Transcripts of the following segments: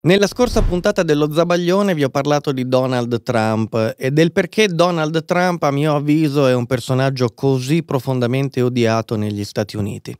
Nella scorsa puntata dello Zabaglione vi ho parlato di Donald Trump e del perché Donald Trump, a mio avviso, è un personaggio così profondamente odiato negli Stati Uniti.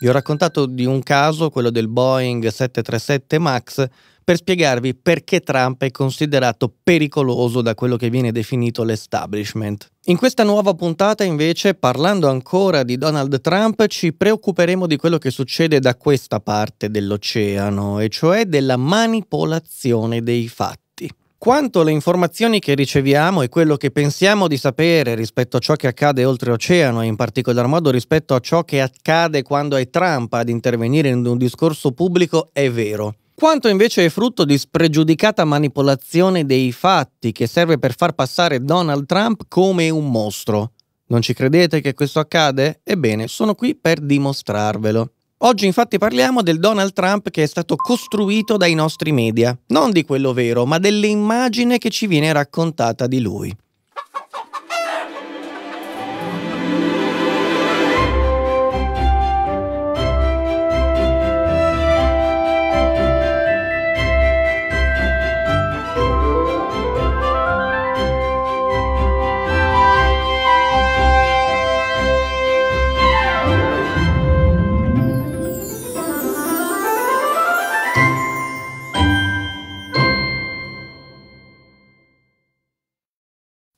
Vi ho raccontato di un caso, quello del Boeing 737 Max, per spiegarvi perché Trump è considerato pericoloso da quello che viene definito l'establishment. In questa nuova puntata invece, parlando ancora di Donald Trump, ci preoccuperemo di quello che succede da questa parte dell'oceano, e cioè della manipolazione dei fatti. Quanto le informazioni che riceviamo e quello che pensiamo di sapere rispetto a ciò che accade oltreoceano e in particolar modo rispetto a ciò che accade quando è Trump ad intervenire in un discorso pubblico è vero. Quanto invece è frutto di spregiudicata manipolazione dei fatti che serve per far passare Donald Trump come un mostro. Non ci credete che questo accade? Ebbene, sono qui per dimostrarvelo. Oggi infatti parliamo del Donald Trump che è stato costruito dai nostri media, non di quello vero, ma dell'immagine che ci viene raccontata di lui.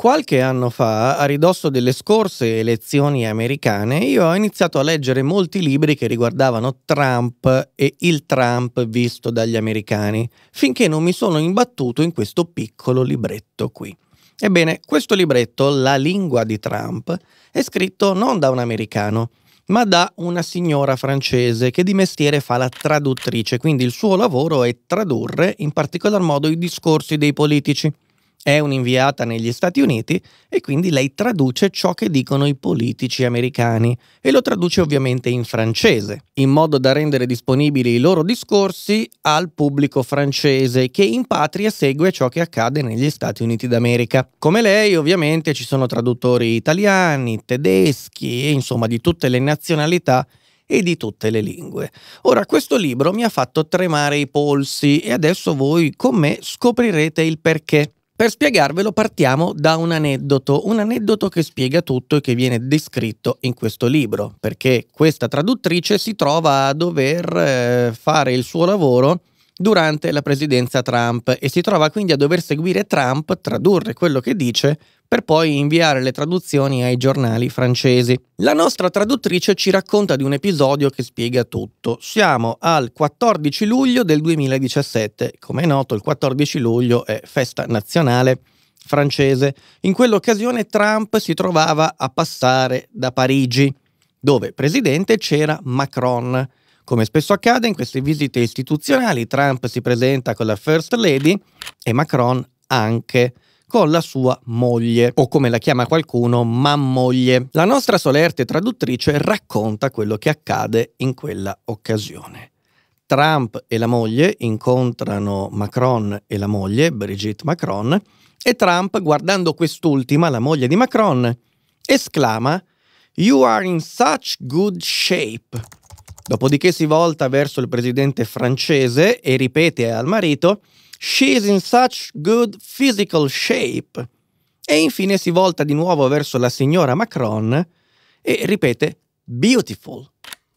Qualche anno fa, a ridosso delle scorse elezioni americane, io ho iniziato a leggere molti libri che riguardavano Trump e il Trump visto dagli americani, finché non mi sono imbattuto in questo piccolo libretto qui. Ebbene, questo libretto, La lingua di Trump, è scritto non da un americano, ma da una signora francese che di mestiere fa la traduttrice, quindi il suo lavoro è tradurre in particolar modo i discorsi dei politici è un'inviata negli Stati Uniti e quindi lei traduce ciò che dicono i politici americani e lo traduce ovviamente in francese, in modo da rendere disponibili i loro discorsi al pubblico francese che in patria segue ciò che accade negli Stati Uniti d'America. Come lei ovviamente ci sono traduttori italiani, tedeschi, insomma di tutte le nazionalità e di tutte le lingue. Ora, questo libro mi ha fatto tremare i polsi e adesso voi con me scoprirete il perché. Per spiegarvelo partiamo da un aneddoto, un aneddoto che spiega tutto e che viene descritto in questo libro, perché questa traduttrice si trova a dover eh, fare il suo lavoro durante la presidenza Trump e si trova quindi a dover seguire Trump, tradurre quello che dice per poi inviare le traduzioni ai giornali francesi. La nostra traduttrice ci racconta di un episodio che spiega tutto. Siamo al 14 luglio del 2017. Come è noto, il 14 luglio è festa nazionale francese. In quell'occasione Trump si trovava a passare da Parigi, dove presidente c'era Macron. Come spesso accade in queste visite istituzionali, Trump si presenta con la First Lady e Macron anche con la sua moglie, o come la chiama qualcuno, mammoglie. La nostra solerte traduttrice racconta quello che accade in quella occasione. Trump e la moglie incontrano Macron e la moglie, Brigitte Macron, e Trump, guardando quest'ultima, la moglie di Macron, esclama You are in such good shape. Dopodiché si volta verso il presidente francese e ripete al marito She's in such good physical shape. E infine si volta di nuovo verso la signora Macron e ripete beautiful.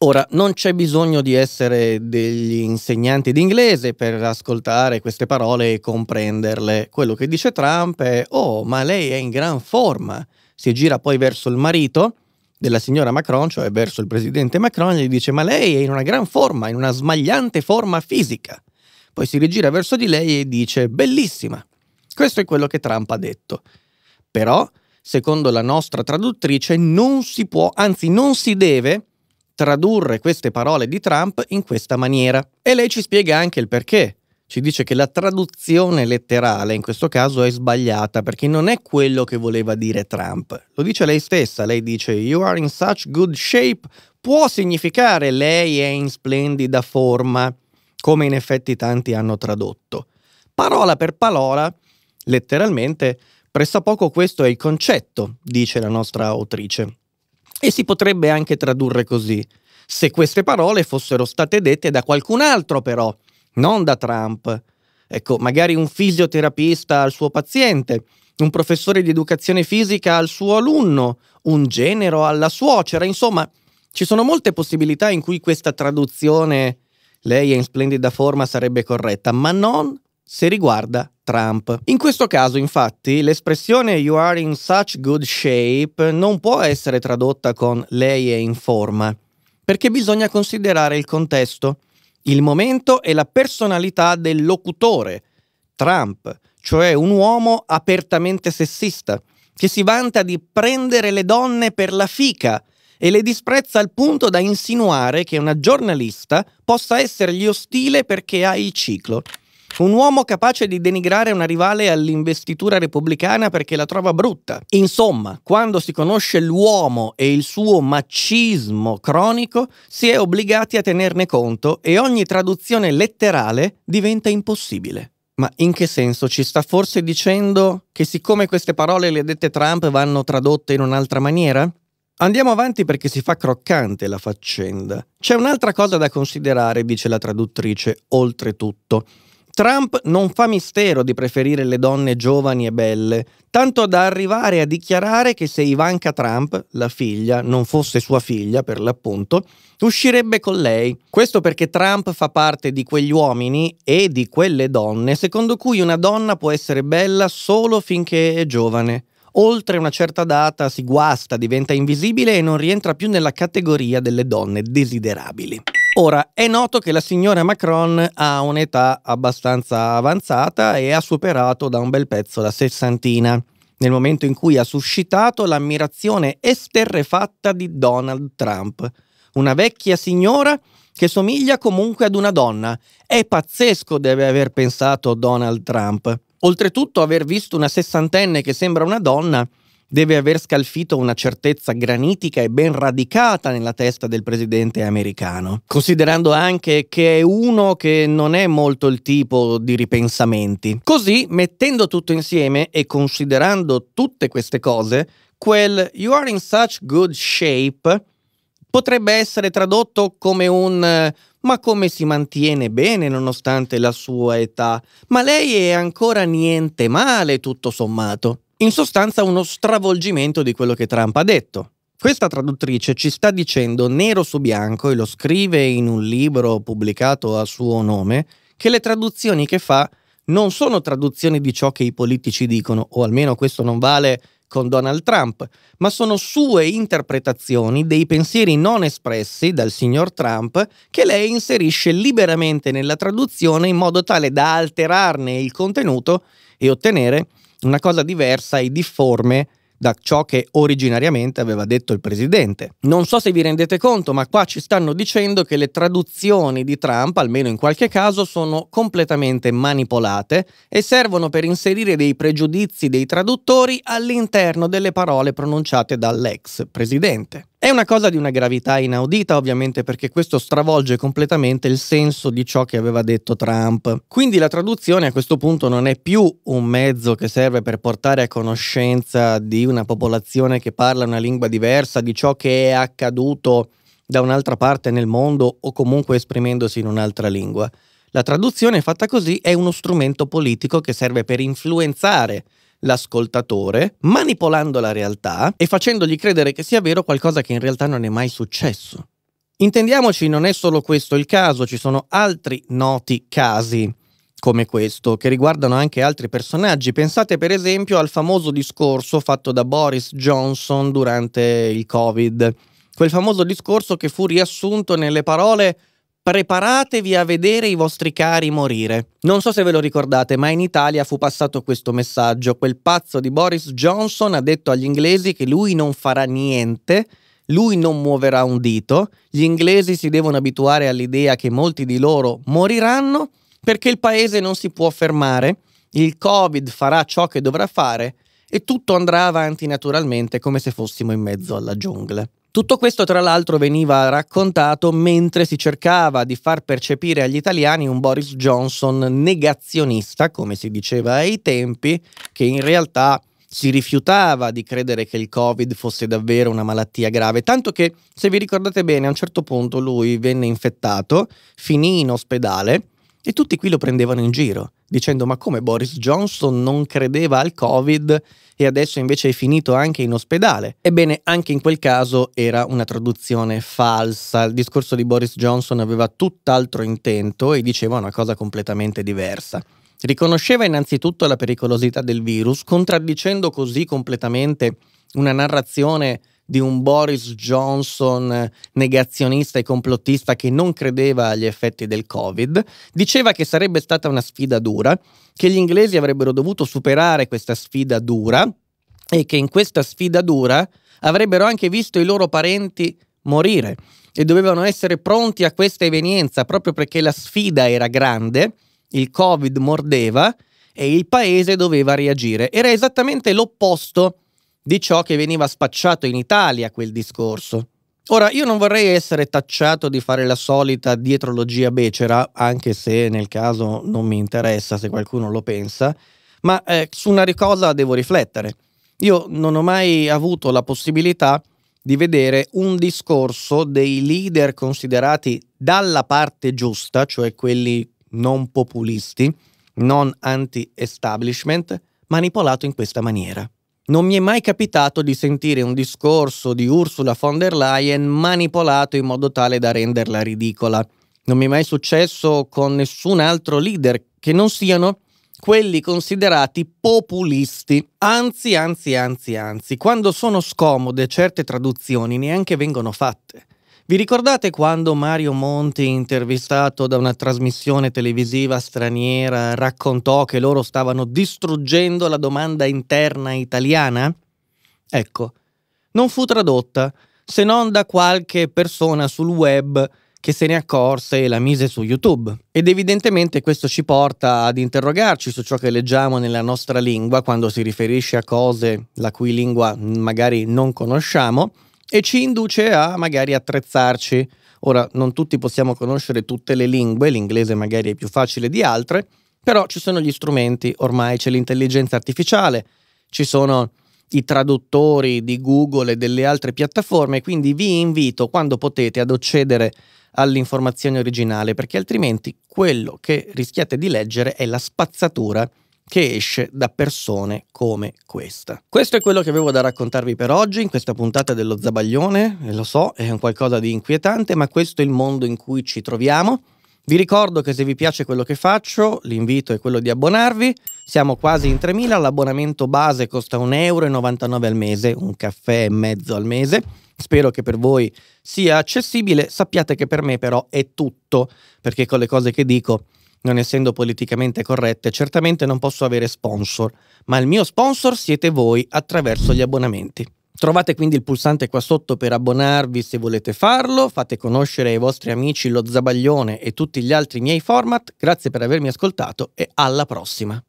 Ora, non c'è bisogno di essere degli insegnanti d'inglese per ascoltare queste parole e comprenderle. Quello che dice Trump è oh, ma lei è in gran forma. Si gira poi verso il marito della signora Macron, cioè verso il presidente Macron, e gli dice ma lei è in una gran forma, in una smagliante forma fisica. Poi si rigira verso di lei e dice bellissima. Questo è quello che Trump ha detto. Però, secondo la nostra traduttrice, non si può, anzi non si deve tradurre queste parole di Trump in questa maniera. E lei ci spiega anche il perché. Ci dice che la traduzione letterale in questo caso è sbagliata perché non è quello che voleva dire Trump. Lo dice lei stessa, lei dice You are in such good shape può significare lei è in splendida forma come in effetti tanti hanno tradotto. Parola per parola, letteralmente, pressappoco questo è il concetto, dice la nostra autrice. E si potrebbe anche tradurre così, se queste parole fossero state dette da qualcun altro però, non da Trump. Ecco, magari un fisioterapista al suo paziente, un professore di educazione fisica al suo alunno, un genero alla suocera, insomma, ci sono molte possibilità in cui questa traduzione lei è in splendida forma sarebbe corretta, ma non se riguarda Trump. In questo caso, infatti, l'espressione you are in such good shape non può essere tradotta con lei è in forma, perché bisogna considerare il contesto, il momento e la personalità del locutore, Trump, cioè un uomo apertamente sessista, che si vanta di prendere le donne per la fica, e le disprezza al punto da insinuare che una giornalista possa essergli ostile perché ha il ciclo. Un uomo capace di denigrare una rivale all'investitura repubblicana perché la trova brutta. Insomma, quando si conosce l'uomo e il suo macismo cronico, si è obbligati a tenerne conto e ogni traduzione letterale diventa impossibile. Ma in che senso? Ci sta forse dicendo che siccome queste parole le ha dette Trump vanno tradotte in un'altra maniera? Andiamo avanti perché si fa croccante la faccenda. C'è un'altra cosa da considerare, dice la traduttrice, oltretutto. Trump non fa mistero di preferire le donne giovani e belle, tanto da arrivare a dichiarare che se Ivanka Trump, la figlia, non fosse sua figlia per l'appunto, uscirebbe con lei. Questo perché Trump fa parte di quegli uomini e di quelle donne secondo cui una donna può essere bella solo finché è giovane oltre una certa data si guasta, diventa invisibile e non rientra più nella categoria delle donne desiderabili. Ora, è noto che la signora Macron ha un'età abbastanza avanzata e ha superato da un bel pezzo la sessantina, nel momento in cui ha suscitato l'ammirazione esterrefatta di Donald Trump, una vecchia signora che somiglia comunque ad una donna. È pazzesco deve aver pensato Donald Trump. Oltretutto aver visto una sessantenne che sembra una donna deve aver scalfito una certezza granitica e ben radicata nella testa del presidente americano, considerando anche che è uno che non è molto il tipo di ripensamenti. Così, mettendo tutto insieme e considerando tutte queste cose, quel You are in such good shape potrebbe essere tradotto come un eh, ma come si mantiene bene nonostante la sua età? Ma lei è ancora niente male, tutto sommato. In sostanza uno stravolgimento di quello che Trump ha detto. Questa traduttrice ci sta dicendo nero su bianco, e lo scrive in un libro pubblicato a suo nome, che le traduzioni che fa non sono traduzioni di ciò che i politici dicono, o almeno questo non vale con Donald Trump, ma sono sue interpretazioni dei pensieri non espressi dal signor Trump che lei inserisce liberamente nella traduzione in modo tale da alterarne il contenuto e ottenere una cosa diversa e difforme da ciò che originariamente aveva detto il presidente. Non so se vi rendete conto, ma qua ci stanno dicendo che le traduzioni di Trump, almeno in qualche caso, sono completamente manipolate e servono per inserire dei pregiudizi dei traduttori all'interno delle parole pronunciate dall'ex presidente. È una cosa di una gravità inaudita, ovviamente, perché questo stravolge completamente il senso di ciò che aveva detto Trump. Quindi la traduzione a questo punto non è più un mezzo che serve per portare a conoscenza di una popolazione che parla una lingua diversa, di ciò che è accaduto da un'altra parte nel mondo o comunque esprimendosi in un'altra lingua. La traduzione fatta così è uno strumento politico che serve per influenzare l'ascoltatore, manipolando la realtà e facendogli credere che sia vero qualcosa che in realtà non è mai successo. Intendiamoci, non è solo questo il caso, ci sono altri noti casi come questo, che riguardano anche altri personaggi. Pensate per esempio al famoso discorso fatto da Boris Johnson durante il Covid, quel famoso discorso che fu riassunto nelle parole preparatevi a vedere i vostri cari morire. Non so se ve lo ricordate, ma in Italia fu passato questo messaggio. Quel pazzo di Boris Johnson ha detto agli inglesi che lui non farà niente, lui non muoverà un dito, gli inglesi si devono abituare all'idea che molti di loro moriranno perché il paese non si può fermare, il Covid farà ciò che dovrà fare e tutto andrà avanti naturalmente come se fossimo in mezzo alla giungla. Tutto questo tra l'altro veniva raccontato mentre si cercava di far percepire agli italiani un Boris Johnson negazionista, come si diceva ai tempi, che in realtà si rifiutava di credere che il Covid fosse davvero una malattia grave, tanto che se vi ricordate bene a un certo punto lui venne infettato, finì in ospedale e tutti qui lo prendevano in giro, dicendo ma come Boris Johnson non credeva al Covid e adesso invece è finito anche in ospedale? Ebbene, anche in quel caso era una traduzione falsa, il discorso di Boris Johnson aveva tutt'altro intento e diceva una cosa completamente diversa. Riconosceva innanzitutto la pericolosità del virus, contraddicendo così completamente una narrazione di un Boris Johnson negazionista e complottista che non credeva agli effetti del Covid, diceva che sarebbe stata una sfida dura, che gli inglesi avrebbero dovuto superare questa sfida dura e che in questa sfida dura avrebbero anche visto i loro parenti morire e dovevano essere pronti a questa evenienza proprio perché la sfida era grande, il Covid mordeva e il paese doveva reagire. Era esattamente l'opposto di ciò che veniva spacciato in Italia quel discorso. Ora, io non vorrei essere tacciato di fare la solita dietrologia becera, anche se nel caso non mi interessa se qualcuno lo pensa, ma eh, su una cosa devo riflettere. Io non ho mai avuto la possibilità di vedere un discorso dei leader considerati dalla parte giusta, cioè quelli non populisti, non anti-establishment, manipolato in questa maniera. Non mi è mai capitato di sentire un discorso di Ursula von der Leyen manipolato in modo tale da renderla ridicola. Non mi è mai successo con nessun altro leader che non siano quelli considerati populisti. Anzi, anzi, anzi, anzi, quando sono scomode certe traduzioni neanche vengono fatte. Vi ricordate quando Mario Monti, intervistato da una trasmissione televisiva straniera, raccontò che loro stavano distruggendo la domanda interna italiana? Ecco, non fu tradotta, se non da qualche persona sul web che se ne accorse e la mise su YouTube. Ed evidentemente questo ci porta ad interrogarci su ciò che leggiamo nella nostra lingua quando si riferisce a cose la cui lingua magari non conosciamo e ci induce a magari attrezzarci. Ora, non tutti possiamo conoscere tutte le lingue, l'inglese magari è più facile di altre, però ci sono gli strumenti, ormai c'è l'intelligenza artificiale, ci sono i traduttori di Google e delle altre piattaforme, quindi vi invito quando potete ad accedere all'informazione originale, perché altrimenti quello che rischiate di leggere è la spazzatura che esce da persone come questa. Questo è quello che avevo da raccontarvi per oggi in questa puntata dello Zabaglione, e eh, lo so, è un qualcosa di inquietante, ma questo è il mondo in cui ci troviamo. Vi ricordo che se vi piace quello che faccio, l'invito è quello di abbonarvi. Siamo quasi in 3.000, l'abbonamento base costa 1,99 euro al mese, un caffè e mezzo al mese. Spero che per voi sia accessibile, sappiate che per me però è tutto, perché con le cose che dico non essendo politicamente corrette, certamente non posso avere sponsor, ma il mio sponsor siete voi attraverso gli abbonamenti. Trovate quindi il pulsante qua sotto per abbonarvi se volete farlo, fate conoscere ai vostri amici lo Zabaglione e tutti gli altri miei format, grazie per avermi ascoltato e alla prossima!